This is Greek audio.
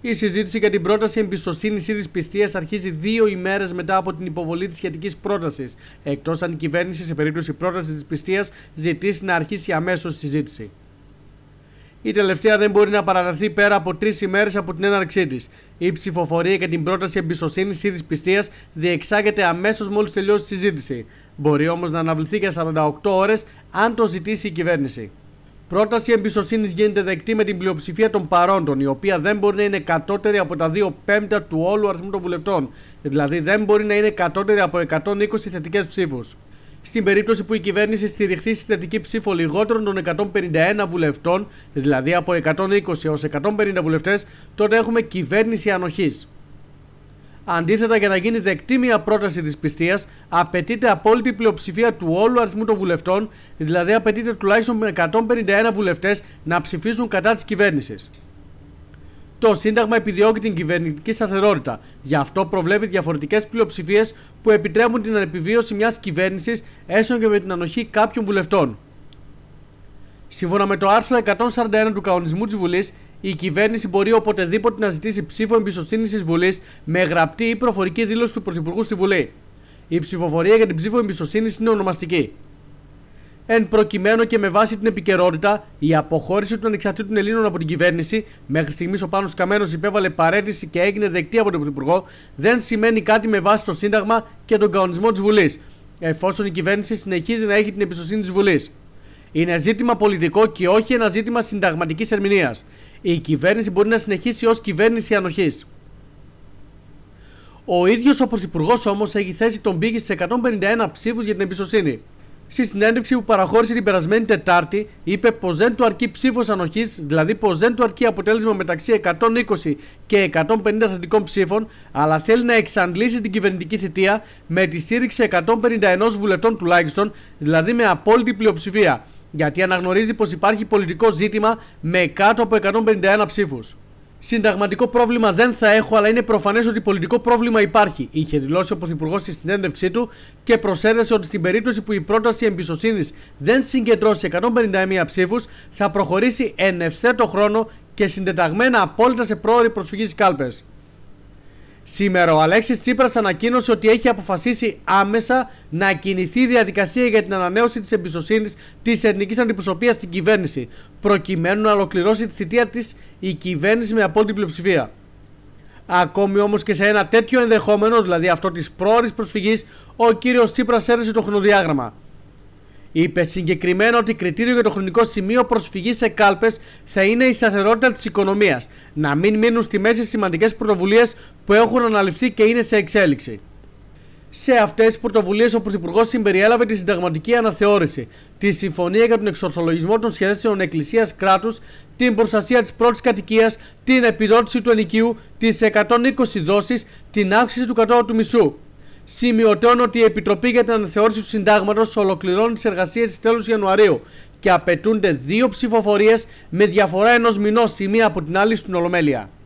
Η συζήτηση για την πρόταση εμπιστοσύνης ή δυσπιστίας αρχίζει δύο ημέρες μετά από την υποβολή της σχετικής πρότασης. Εκτός αν η κυβέρνηση, σε περίπτωση πρότασης δυσπιστίας, ζητήσει να αρχίσει αμέσως συζήτηση. Η τελευταία δεν μπορεί να παραταθεί πέρα από τρεις ημέρες από την έναρξή της. Η ψηφοφορία για την πρόταση εμπιστοσύνης ή δυσπιστίας διεξάγεται αμέσως μόλις τελειώσει η συζήτηση. Μπορεί όμως να αναβληθεί για 48 ώρες αν το ζητήσει η κυβέρνηση. Πρόταση εμπιστοσύνης γίνεται δεκτή με την πλειοψηφία των παρόντων, η οποία δεν μπορεί να είναι κατώτερη από τα 2 πέμπτα του όλου αριθμού των βουλευτών, δηλαδή δεν μπορεί να είναι κατώτερη από 120 θετικές ψήφους. Στην περίπτωση που η κυβέρνηση στηριχθεί στη θετική ψήφο λιγότερων των 151 βουλευτών, δηλαδή από 120 έω 150 βουλευτές, τότε έχουμε κυβέρνηση ανοχής. Αντίθετα, για να γίνει δεκτή μια πρόταση της πιστείας, απαιτείται απόλυτη πλειοψηφία του όλου αριθμού των βουλευτών, δηλαδή απαιτείται τουλάχιστον 151 βουλευτές να ψηφίσουν κατά της κυβέρνησης. Το Σύνταγμα επιδιώκει την κυβερνητική σταθερότητα. Γι' αυτό προβλέπει διαφορετικές πλειοψηφίες που επιτρέπουν την επιβίωση μιας κυβέρνησης, έστω και με την ανοχή κάποιων βουλευτών. Σύμφωνα με το άρθρο 141 του Κανονισμού της Βουλής, η κυβέρνηση μπορεί οποτεδήποτε να ζητήσει ψήφο εμπιστοσύνης της Βουλής με γραπτή ή προφορική δήλωση του Πρωθυπουργού στη Βουλή. Η ψηφοφορία για την ψήφο εμπιστοσύνης είναι ονομαστική. Εν προκειμένου και με βάση την επικαιρότητα, η αποχώρηση των ανεξαρτήτων Ελλήνων από την κυβέρνηση, μέχρι στιγμής ο Πάνος Καμένος υπέβαλε παρέτηση και έγινε δεκτή από τον Πρωθυπουργό, δεν σημαίνει κάτι με βάση το Σύνταγμα και τον κανονισμό της Βουλής, εφόσον η κυβέρνηση συνεχίζει να έχει την εμπιστοσύνη της Βουλής. Είναι ζήτημα πολιτικό και όχι ένα ζήτημα συνταγματικής ερμηνείας. Η κυβέρνηση μπορεί να συνεχίσει ως κυβέρνηση ανοχής. Ο ίδιος ο Πρωθυπουργός όμως έχει θέσει τον πήγη στι 151 ψήφους για την εμπιστοσύνη. Στη συνέντευξη που παραχώρησε την περασμένη Τετάρτη, είπε πως δεν του αρκεί ψήφος ανοχής, δηλαδή πως δεν του αρκεί αποτέλεσμα μεταξύ 120 και 150 θετικών ψήφων, αλλά θέλει να εξαντλήσει την κυβερνητική θητεία με τη στήριξη 151 βουλευτών τουλάχιστον, δηλαδή με απόλυτη πλειοψηφία γιατί αναγνωρίζει πως υπάρχει πολιτικό ζήτημα με κάτω από 151 ψήφους. Συνταγματικό πρόβλημα δεν θα έχω, αλλά είναι προφανές ότι πολιτικό πρόβλημα υπάρχει, είχε δηλώσει ο Πρωθυπουργός στη συνέντευξή του και προσέδεσε ότι στην περίπτωση που η πρόταση εμπιστοσύνης δεν συγκεντρώσει 151 ψήφους, θα προχωρήσει εν ευθέτω χρόνο και συντεταγμένα απόλυτα σε πρόορη προσφυγής στι Σήμερα ο Αλέξης Τσίπρας ανακοίνωσε ότι έχει αποφασίσει άμεσα να κινηθεί η διαδικασία για την ανανέωση της εμπιστοσύνης της ελληνική αντιπροσωπείας στην κυβέρνηση, προκειμένου να ολοκληρώσει τη θητεία της η κυβέρνηση με απόλυτη πλειοψηφία. Ακόμη όμως και σε ένα τέτοιο ενδεχόμενο, δηλαδή αυτό της πρόορης προσφυγής, ο κύριος Τσίπρας έρεσε το χρονοδιάγραμμα. Είπε συγκεκριμένα ότι κριτήριο για το χρονικό σημείο προσφυγής σε κάλπες θα είναι η σταθερότητα της οικονομίας. Να μην μείνουν στη μέση σημαντικές πρωτοβουλίες που έχουν αναλυφθεί και είναι σε εξέλιξη. Σε αυτές τις πρωτοβουλίες, ο Πρωθυπουργός συμπεριέλαβε τη συνταγματική αναθεώρηση, τη συμφωνία για τον εξορθολογισμό των σχέσεων εκκλησία-κράτου, την προστασία της πρώτης κατοικίας, την επιδότηση του ενοικίου, τις 120 δόσεις, την αύξηση του κατώτατου μισού. Σημειωτέων ότι η Επιτροπή για την Αναθεώρηση του Συντάγματος ολοκληρώνει τις εργασίες της τέλου Ιανουαρίου και απαιτούνται δύο ψηφοφορίες με διαφορά ενός μηνός η από την άλλη στην Ολομέλεια.